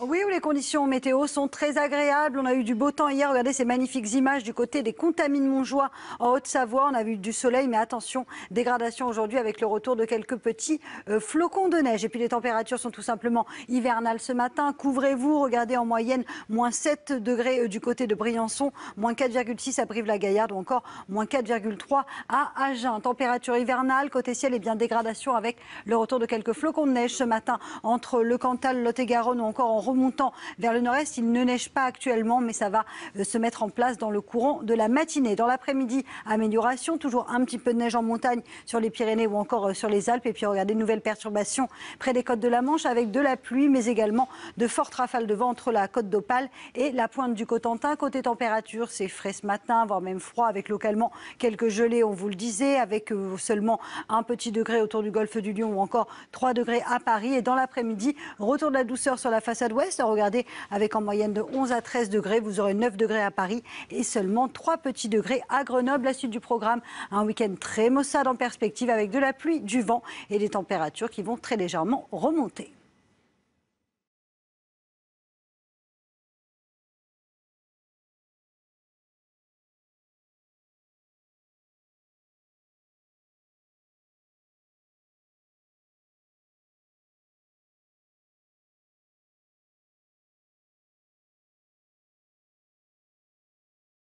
Oui, où les conditions météo sont très agréables. On a eu du beau temps hier. Regardez ces magnifiques images du côté des contamines Montjoie en Haute-Savoie. On a eu du soleil, mais attention, dégradation aujourd'hui avec le retour de quelques petits euh, flocons de neige. Et puis les températures sont tout simplement hivernales ce matin. Couvrez-vous. Regardez en moyenne moins 7 degrés euh, du côté de Briançon, moins 4,6 à Brive-la-Gaillarde ou encore moins 4,3 à Agen. Température hivernale, côté ciel et eh bien dégradation avec le retour de quelques flocons de neige ce matin entre le Cantal, Lot-et-Garonne ou encore en remontant vers le nord-est. Il ne neige pas actuellement, mais ça va euh, se mettre en place dans le courant de la matinée. Dans l'après-midi, amélioration, toujours un petit peu de neige en montagne sur les Pyrénées ou encore euh, sur les Alpes. Et puis regardez, nouvelle perturbation près des côtes de la Manche avec de la pluie, mais également de fortes rafales de vent entre la côte d'Opale et la pointe du Cotentin. Côté température, c'est frais ce matin, voire même froid, avec localement quelques gelées, on vous le disait, avec euh, seulement un petit degré autour du golfe du Lion ou encore 3 degrés à Paris. Et dans l'après-midi, retour de la douceur sur la façade ouest Regardez, avec en moyenne de 11 à 13 degrés, vous aurez 9 degrés à Paris et seulement 3 petits degrés à Grenoble. La suite du programme, un week-end très maussade en perspective avec de la pluie, du vent et des températures qui vont très légèrement remonter.